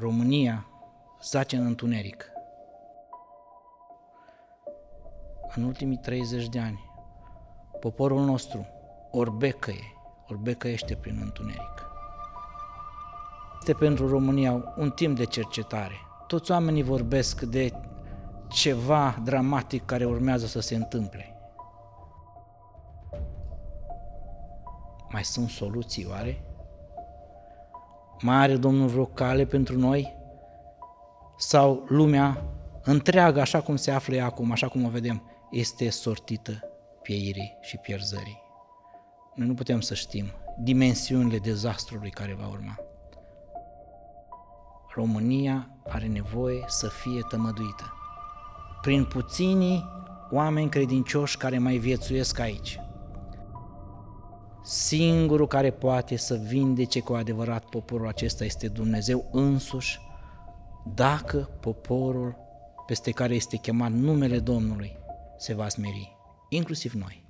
România zace în întuneric. În ultimii 30 de ani, poporul nostru orbecăie, orbecăiește prin întuneric. Este pentru România un timp de cercetare. Toți oamenii vorbesc de ceva dramatic care urmează să se întâmple. Mai sunt soluții oare? Mai are Domnul vreo cale pentru noi? Sau lumea întreagă, așa cum se află ea acum, așa cum o vedem, este sortită pieirii și pierzării. Noi nu putem să știm dimensiunile dezastrului care va urma. România are nevoie să fie tămăduită prin puținii oameni credincioși care mai viețuiesc aici – Singurul care poate să vindece cu adevărat poporul acesta este Dumnezeu însuși, dacă poporul peste care este chemat numele Domnului se va smeri, inclusiv noi.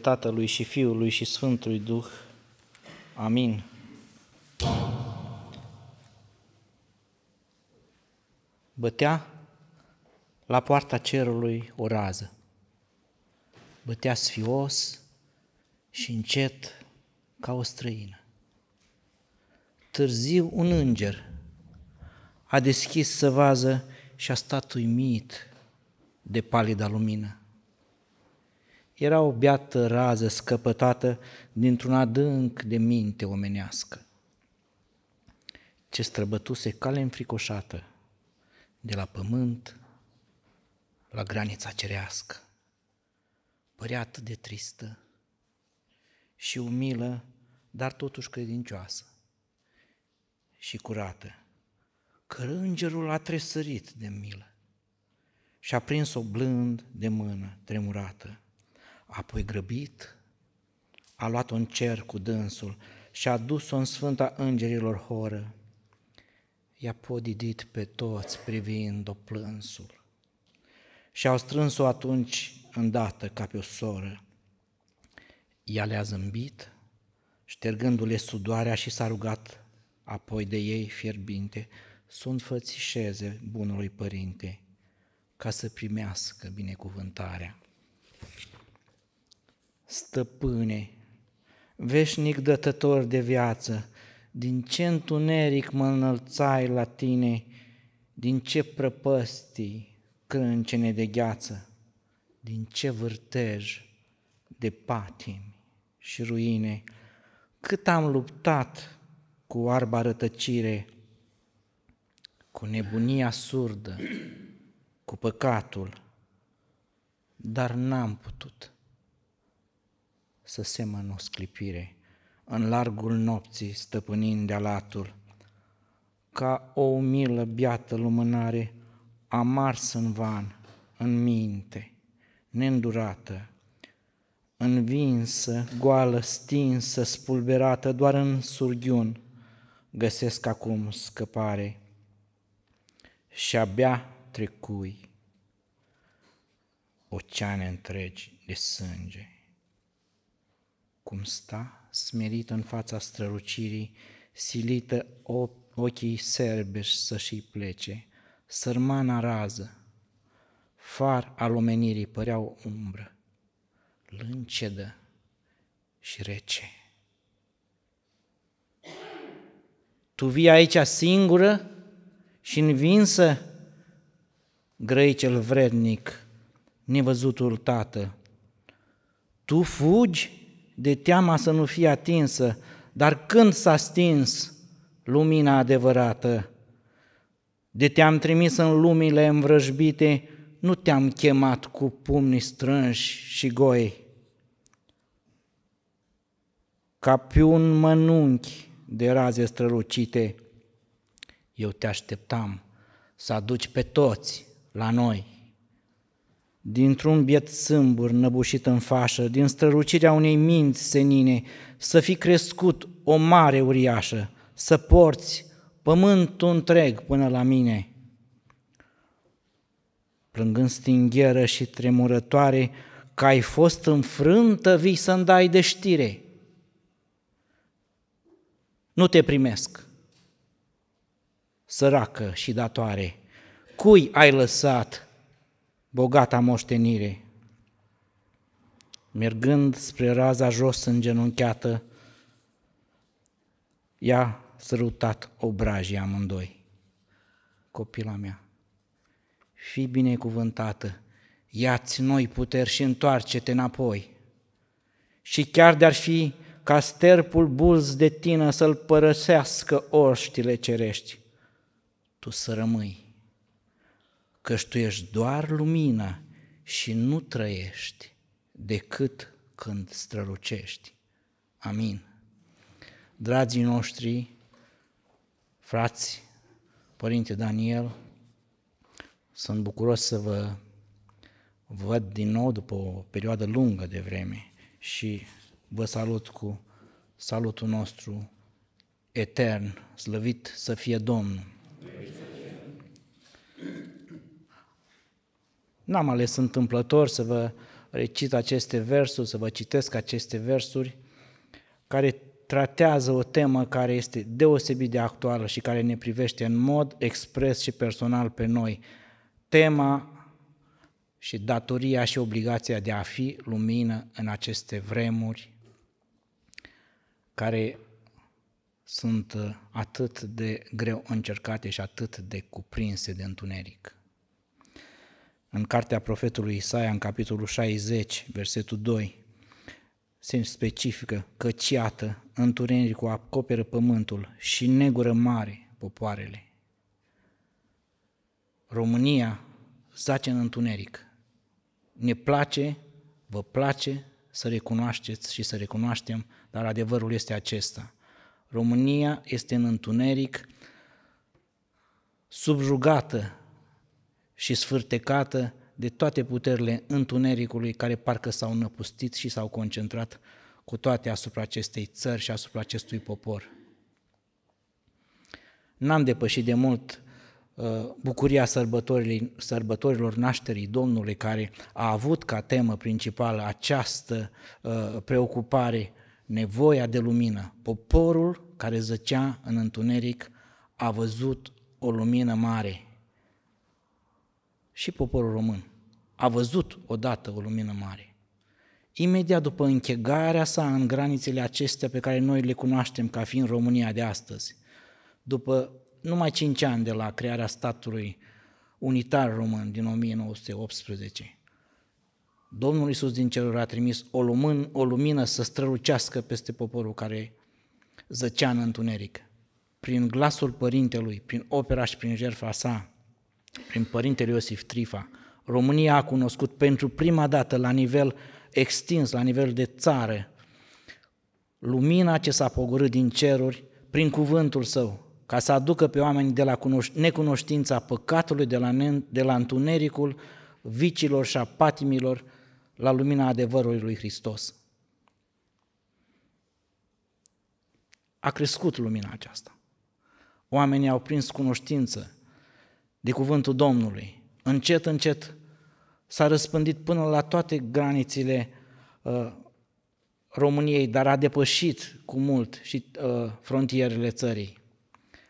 Tatălui și Fiului și Sfântului Duh. Amin. Bătea la poarta cerului o rază. Bătea sfios și încet ca o străină. Târziu un înger a deschis să vază și a stat uimit de palida lumină era o beată rază scăpătată dintr-un adânc de minte omenească, ce străbătuse cale înfricoșată de la pământ la granița cerească. Părea atât de tristă și umilă, dar totuși credincioasă și curată, că îngerul a tresărit de milă și a prins-o blând de mână tremurată apoi grăbit, a luat-o în cer cu dânsul și a dus-o în Sfânta Îngerilor Horă. I-a podidit pe toți privind-o plânsul și au strâns-o atunci îndată ca pe o soră. Ea le-a zâmbit, ștergându-le sudoarea și s-a rugat apoi de ei fierbinte, sunt fățișeze bunului părinte, ca să primească binecuvântarea stăpâne, veșnic dătător de viață, din ce întuneric mă înălțai la tine, din ce prăpăstii crâncene de gheață, din ce vârtej de patimi și ruine, cât am luptat cu arba rătăcire, cu nebunia surdă, cu păcatul, dar n-am putut să semăn o sclipire, în largul nopții stăpânind de alatul, ca o umilă biată lumânare, am în van, în minte, neîndurată, învinsă, goală, stinsă, spulberată, doar în surghiun, găsesc acum scăpare și abia trecui oceane întregi de sânge cum sta smerit în fața strălucirii, silită ochii serbeși să și plece, sărmana rază, far al omenirii păreau umbră, lâncedă și rece. Tu vii aici singură și învinsă, grăi cel vrednic, nevăzutul tată. Tu fugi de teama să nu fie atinsă, dar când s-a stins lumina adevărată, de te-am trimis în lumile învrăjbite, nu te-am chemat cu pumnii strânși și goi. Ca pe un mănunchi de raze strălucite, eu te așteptam să aduci pe toți la noi dintr-un biet sâmbur năbușit în fașă, din strălucirea unei minți senine, să fi crescut o mare uriașă, să porți pământul întreg până la mine. Plângând stingheră și tremurătoare, că ai fost înfrântă, vii să-mi dai de știre. Nu te primesc, săracă și datoare, cui ai lăsat bogata moștenire. Mergând spre raza jos îngenunchiată, i-a sărutat obrajii amândoi. Copila mea, fii binecuvântată, ia-ți noi puteri și întoarce-te înapoi. Și chiar de-ar fi ca sterpul bulz de tine să-l părăsească orștile cerești, tu să rămâi Că tu ești doar lumină și nu trăiești decât când strălucești. Amin. Dragii noștri, frați, Părinte Daniel, sunt bucuros să vă văd din nou după o perioadă lungă de vreme și vă salut cu salutul nostru etern, slăvit să fie Domnul. N-am ales întâmplător să vă recit aceste versuri, să vă citesc aceste versuri care tratează o temă care este deosebit de actuală și care ne privește în mod expres și personal pe noi. Tema și datoria și obligația de a fi lumină în aceste vremuri care sunt atât de greu încercate și atât de cuprinse de întuneric în cartea profetului Isaia, în capitolul 60, versetul 2, se specifică că ciată, întunericul acoperă pământul și negură mare popoarele. România zace în întuneric. Ne place, vă place să recunoașteți și să recunoaștem, dar adevărul este acesta. România este în întuneric, subjugată și sfârtecată de toate puterile întunericului care parcă s-au năpustit și s-au concentrat cu toate asupra acestei țări și asupra acestui popor. N-am depășit de mult uh, bucuria sărbătorilor nașterii Domnului care a avut ca temă principală această uh, preocupare, nevoia de lumină. Poporul care zăcea în întuneric a văzut o lumină mare, și poporul român a văzut odată o lumină mare. Imediat după închegarea sa în granițele acestea pe care noi le cunoaștem ca fiind România de astăzi, după numai cinci ani de la crearea statului unitar român din 1918, Domnul Iisus din cerul a trimis o, lumân, o lumină să strălucească peste poporul care zăcea în întuneric. Prin glasul părintelui, prin opera și prin jertfa sa, prin părintele Iosif Trifa, România a cunoscut pentru prima dată la nivel extins, la nivel de țară, lumina ce s-a pogorât din ceruri prin cuvântul său, ca să aducă pe oameni de la necunoștința păcatului, de la, ne- de la întunericul vicilor și a patimilor la lumina adevărului lui Hristos. A crescut lumina aceasta. Oamenii au prins cunoștință de cuvântul Domnului. Încet, încet s-a răspândit până la toate granițele uh, României, dar a depășit cu mult și uh, frontierele țării.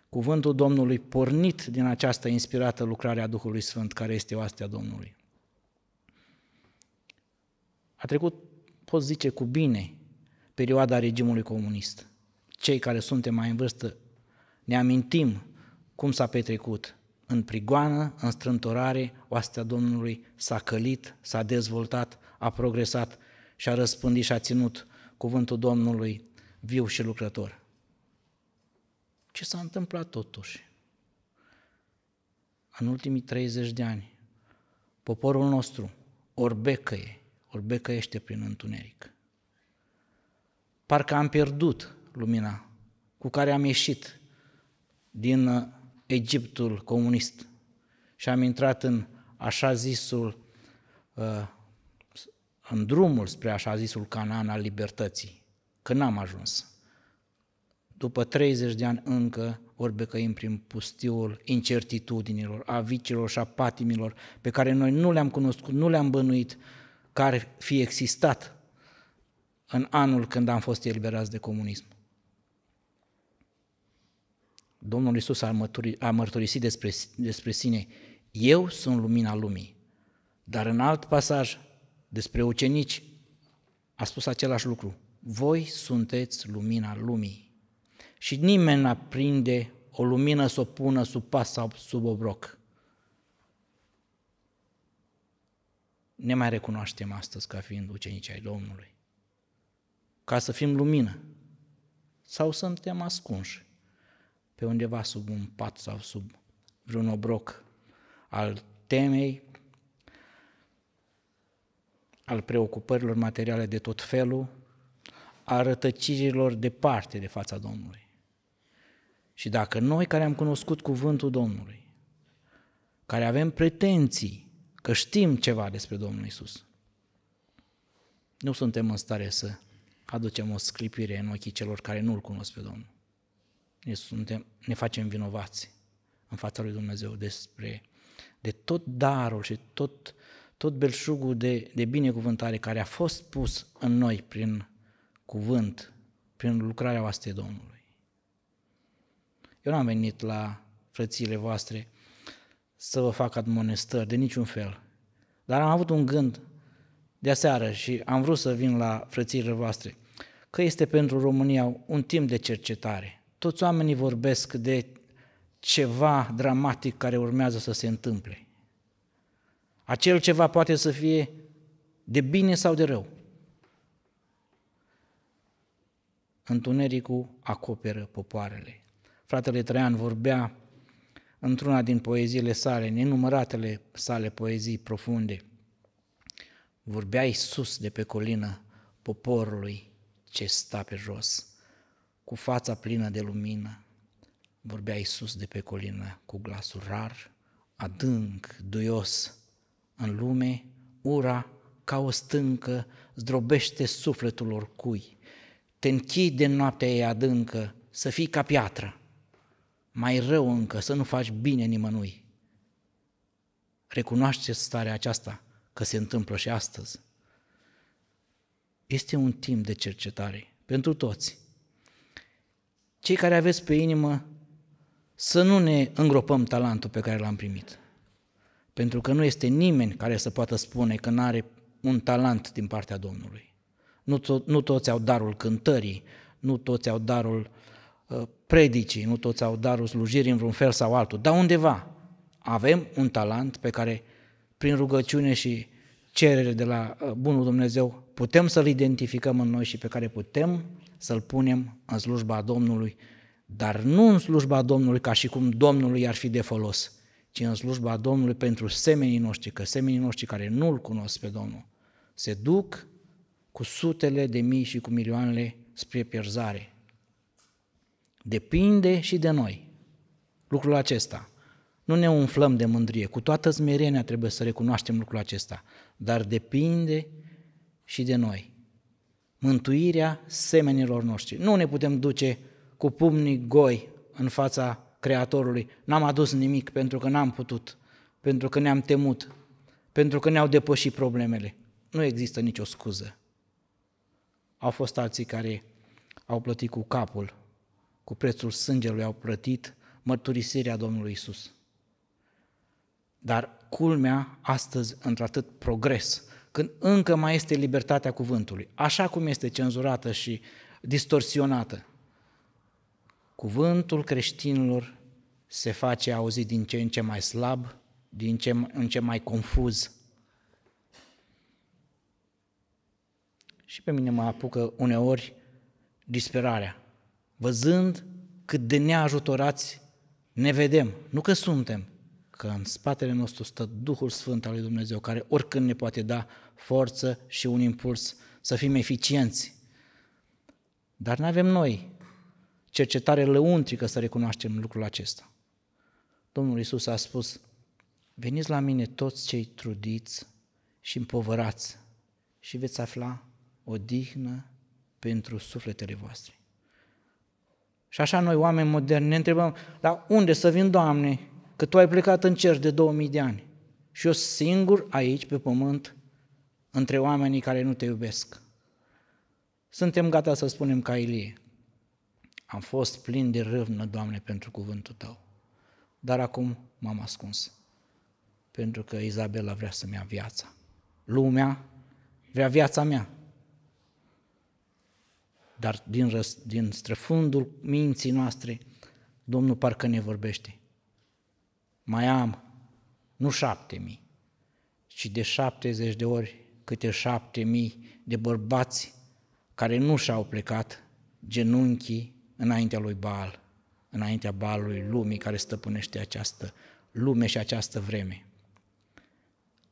Cuvântul Domnului pornit din această inspirată lucrare a Duhului Sfânt, care este oastea Domnului. A trecut, pot zice, cu bine perioada regimului comunist. Cei care suntem mai în vârstă ne amintim cum s-a petrecut în prigoană, în strântorare, oastea Domnului s-a călit, s-a dezvoltat, a progresat și a răspândit și a ținut cuvântul Domnului viu și lucrător. Ce s-a întâmplat totuși? În ultimii 30 de ani, poporul nostru orbecăie, orbecăiește prin întuneric. Parcă am pierdut lumina cu care am ieșit din Egiptul comunist și am intrat în așa zisul, uh, în drumul spre așa zisul Canaan al libertății, că n-am ajuns. După 30 de ani încă orbecăim prin pustiul incertitudinilor, a vicilor și a patimilor pe care noi nu le-am cunoscut, nu le-am bănuit că ar fi existat în anul când am fost eliberați de comunism. Domnul Iisus a, mărturi, a mărturisit despre, despre sine, eu sunt lumina lumii. Dar în alt pasaj despre ucenici a spus același lucru, voi sunteți lumina lumii. Și nimeni aprinde o lumină să o pună sub pas sau sub obroc. Ne mai recunoaștem astăzi ca fiind ucenici ai Domnului. Ca să fim lumină. Sau suntem ascunși pe undeva sub un pat sau sub vreun obroc al temei, al preocupărilor materiale de tot felul, a rătăcirilor departe de fața Domnului. Și dacă noi care am cunoscut cuvântul Domnului, care avem pretenții că știm ceva despre Domnul Isus, nu suntem în stare să aducem o sclipire în ochii celor care nu-L cunosc pe Domnul ne, suntem, ne facem vinovați în fața lui Dumnezeu despre de tot darul și tot, tot belșugul de, de binecuvântare care a fost pus în noi prin cuvânt, prin lucrarea oastei Domnului. Eu n-am venit la frățiile voastre să vă fac admonestări de niciun fel, dar am avut un gând de aseară și am vrut să vin la frățiile voastre, că este pentru România un timp de cercetare toți oamenii vorbesc de ceva dramatic care urmează să se întâmple. Acel ceva poate să fie de bine sau de rău. Întunericul acoperă popoarele. Fratele Traian vorbea într-una din poeziile sale, nenumăratele sale poezii profunde. Vorbea Iisus de pe colină poporului ce sta pe jos cu fața plină de lumină, vorbea Iisus de pe colină cu glasul rar, adânc, duios. În lume, ura, ca o stâncă, zdrobește sufletul oricui. Te închide în noaptea ei adâncă, să fii ca piatră. Mai rău încă, să nu faci bine nimănui. Recunoaște starea aceasta, că se întâmplă și astăzi. Este un timp de cercetare pentru toți cei care aveți pe inimă, să nu ne îngropăm talentul pe care l-am primit. Pentru că nu este nimeni care să poată spune că nu are un talent din partea Domnului. Nu, to- nu toți au darul cântării, nu toți au darul uh, predicii, nu toți au darul slujirii în vreun fel sau altul, dar undeva avem un talent pe care prin rugăciune și cerere de la uh, bunul Dumnezeu putem să-l identificăm în noi și pe care putem să-l punem în slujba Domnului, dar nu în slujba Domnului ca și cum Domnului ar fi de folos, ci în slujba Domnului pentru semenii noștri, că semenii noștri care nu-L cunosc pe Domnul se duc cu sutele de mii și cu milioanele spre pierzare. Depinde și de noi lucrul acesta. Nu ne umflăm de mândrie, cu toată smerenia trebuie să recunoaștem lucrul acesta, dar depinde și de noi mântuirea semenilor noștri. Nu ne putem duce cu pumnii goi în fața Creatorului. N-am adus nimic pentru că n-am putut, pentru că ne-am temut, pentru că ne-au depășit problemele. Nu există nicio scuză. Au fost alții care au plătit cu capul, cu prețul sângelui au plătit mărturisirea Domnului Isus. Dar culmea, astăzi, într-atât progres, când încă mai este libertatea cuvântului, așa cum este cenzurată și distorsionată. Cuvântul creștinilor se face auzit din ce în ce mai slab, din ce în ce mai confuz. Și pe mine mă apucă uneori disperarea, văzând cât de neajutorați ne vedem, nu că suntem, că în spatele nostru stă Duhul Sfânt al lui Dumnezeu, care oricând ne poate da forță și un impuls să fim eficienți. Dar nu avem noi cercetare lăuntrică să recunoaștem lucrul acesta. Domnul Isus a spus, veniți la mine toți cei trudiți și împovărați și veți afla o dihnă pentru sufletele voastre. Și așa noi, oameni moderni, ne întrebăm, dar unde să vin, Doamne, că tu ai plecat în cer de 2000 de ani și eu singur aici pe pământ între oamenii care nu te iubesc. Suntem gata să spunem ca Ilie, am fost plin de râvnă, Doamne, pentru cuvântul Tău, dar acum m-am ascuns, pentru că Izabela vrea să-mi ia viața. Lumea vrea viața mea. Dar din, răs, din străfundul minții noastre, Domnul parcă ne vorbește mai am nu șapte mii, ci de șaptezeci de ori câte șapte mii de bărbați care nu și-au plecat genunchii înaintea lui Baal, înaintea Baalului lumii care stăpânește această lume și această vreme.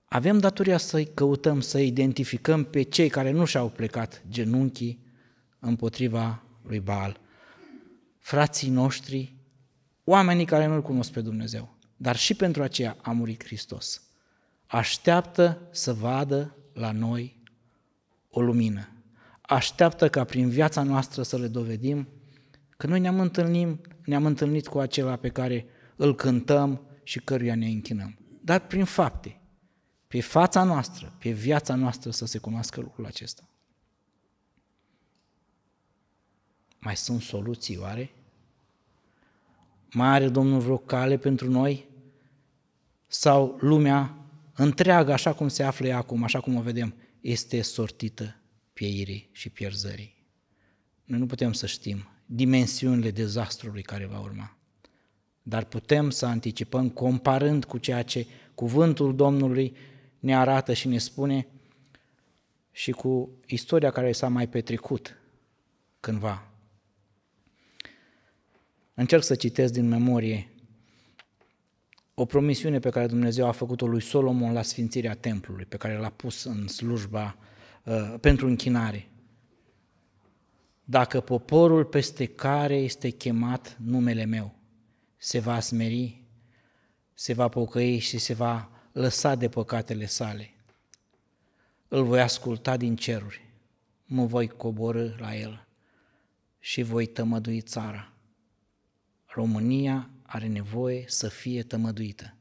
Avem datoria să-i căutăm, să identificăm pe cei care nu și-au plecat genunchii împotriva lui Baal. Frații noștri, oamenii care nu-L cunosc pe Dumnezeu dar și pentru aceea a murit Hristos. Așteaptă să vadă la noi o lumină. Așteaptă ca prin viața noastră să le dovedim că noi ne-am întâlnit, ne-am întâlnit cu acela pe care îl cântăm și căruia ne închinăm. Dar prin fapte, pe fața noastră, pe viața noastră să se cunoască lucrul acesta. Mai sunt soluții oare? Mai are Domnul vreo cale pentru noi? sau lumea întreagă, așa cum se află acum, așa cum o vedem, este sortită pieirii și pierzării. Noi nu putem să știm dimensiunile dezastrului care va urma, dar putem să anticipăm comparând cu ceea ce cuvântul Domnului ne arată și ne spune și cu istoria care s-a mai petrecut cândva. Încerc să citesc din memorie o promisiune pe care Dumnezeu a făcut-o lui Solomon la sfințirea templului, pe care l-a pus în slujba uh, pentru închinare. Dacă poporul peste care este chemat numele meu se va smeri, se va pocăi și se va lăsa de păcatele sale, îl voi asculta din ceruri, mă voi coborâ la el și voi tămădui țara. România are nevoie să fie tămăduită.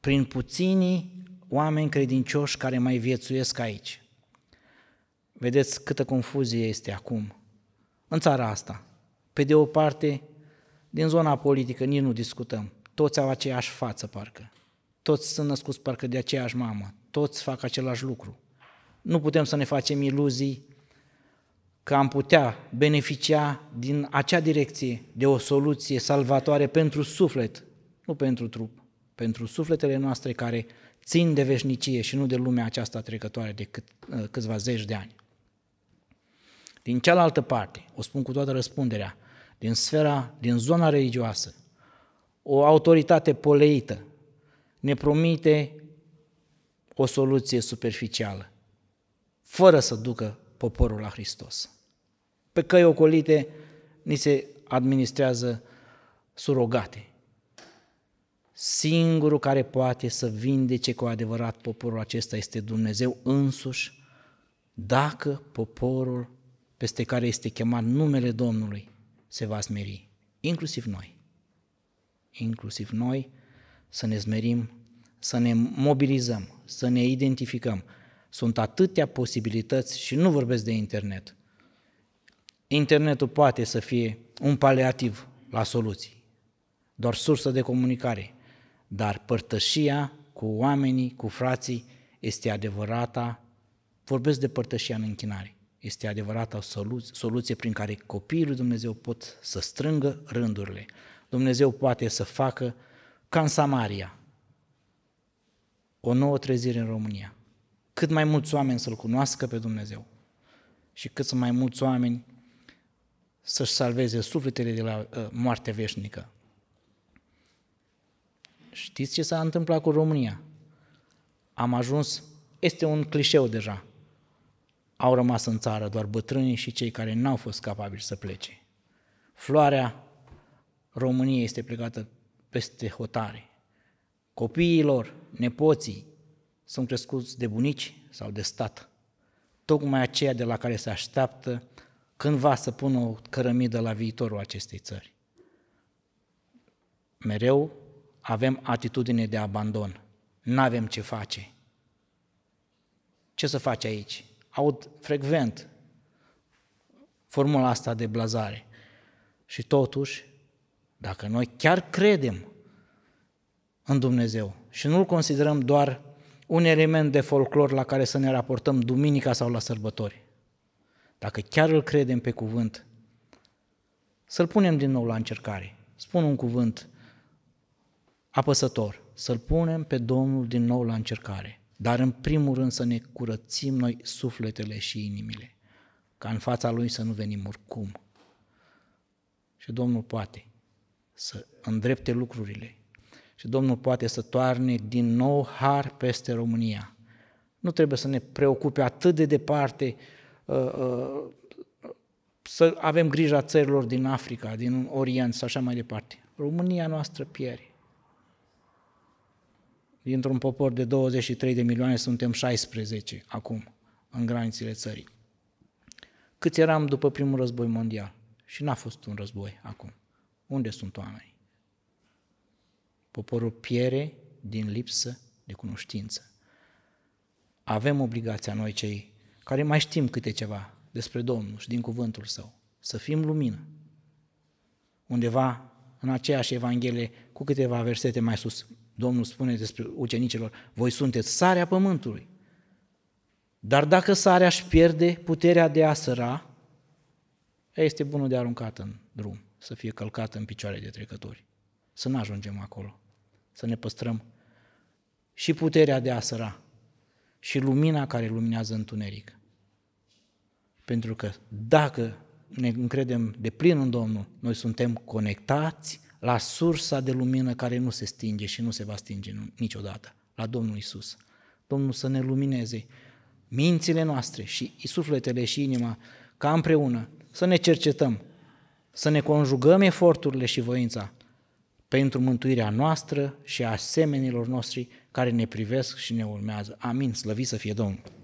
Prin puținii oameni credincioși care mai viețuiesc aici. Vedeți câtă confuzie este acum în țara asta. Pe de o parte, din zona politică nici nu discutăm. Toți au aceeași față, parcă. Toți sunt născuți parcă de aceeași mamă. Toți fac același lucru. Nu putem să ne facem iluzii că am putea beneficia din acea direcție de o soluție salvatoare pentru suflet, nu pentru trup, pentru sufletele noastre care țin de veșnicie și nu de lumea aceasta trecătoare de cât, uh, câțiva zeci de ani. Din cealaltă parte, o spun cu toată răspunderea, din sfera, din zona religioasă, o autoritate poleită ne promite o soluție superficială, fără să ducă poporul la Hristos pe căi ocolite ni se administrează surogate. Singurul care poate să vindece cu adevărat poporul acesta este Dumnezeu însuși, dacă poporul peste care este chemat numele Domnului se va smeri, inclusiv noi. Inclusiv noi să ne smerim, să ne mobilizăm, să ne identificăm. Sunt atâtea posibilități și nu vorbesc de internet internetul poate să fie un paliativ la soluții, doar sursă de comunicare, dar părtășia cu oamenii, cu frații, este adevărata, vorbesc de părtășia în închinare, este adevărata soluție, soluție prin care copiii lui Dumnezeu pot să strângă rândurile. Dumnezeu poate să facă ca în Samaria, o nouă trezire în România. Cât mai mulți oameni să-L cunoască pe Dumnezeu și cât mai mulți oameni să-și salveze sufletele de la uh, moartea veșnică. Știți ce s-a întâmplat cu România? Am ajuns, este un clișeu deja, au rămas în țară doar bătrânii și cei care n-au fost capabili să plece. Floarea României este plecată peste hotare. Copiilor, nepoții sunt crescuți de bunici sau de stat. Tocmai aceea de la care se așteaptă cândva să pună o cărămidă la viitorul acestei țări. Mereu avem atitudine de abandon. N-avem ce face. Ce să faci aici? Aud frecvent formula asta de blazare. Și totuși, dacă noi chiar credem în Dumnezeu și nu-L considerăm doar un element de folclor la care să ne raportăm duminica sau la sărbători, dacă chiar îl credem pe cuvânt, să-l punem din nou la încercare. Spun un cuvânt apăsător, să-l punem pe Domnul din nou la încercare. Dar în primul rând să ne curățim noi sufletele și inimile, ca în fața Lui să nu venim oricum. Și Domnul poate să îndrepte lucrurile și Domnul poate să toarne din nou har peste România. Nu trebuie să ne preocupe atât de departe Uh, uh, să avem grija țărilor din Africa, din Orient și așa mai departe. România noastră pieri. Dintr-un popor de 23 de milioane suntem 16 acum în granițele țării. Câți eram după primul război mondial? Și n-a fost un război acum. Unde sunt oamenii? Poporul piere din lipsă de cunoștință. Avem obligația noi cei care mai știm câte ceva despre Domnul și din cuvântul Său. Să fim lumină. Undeva în aceeași Evanghelie, cu câteva versete mai sus, Domnul spune despre ucenicilor, voi sunteți sarea pământului. Dar dacă sarea își pierde puterea de a săra, este bună de aruncat în drum, să fie călcată în picioare de trecători. Să nu ajungem acolo, să ne păstrăm și puterea de a săra și lumina care luminează întuneric. Pentru că dacă ne încredem de plin în Domnul, noi suntem conectați la sursa de lumină care nu se stinge și nu se va stinge niciodată, la Domnul Isus. Domnul să ne lumineze mințile noastre și sufletele și inima ca împreună să ne cercetăm, să ne conjugăm eforturile și voința pentru mântuirea noastră și a semenilor noștri care ne privesc și ne urmează. Amin, slăvit să fie Domnul!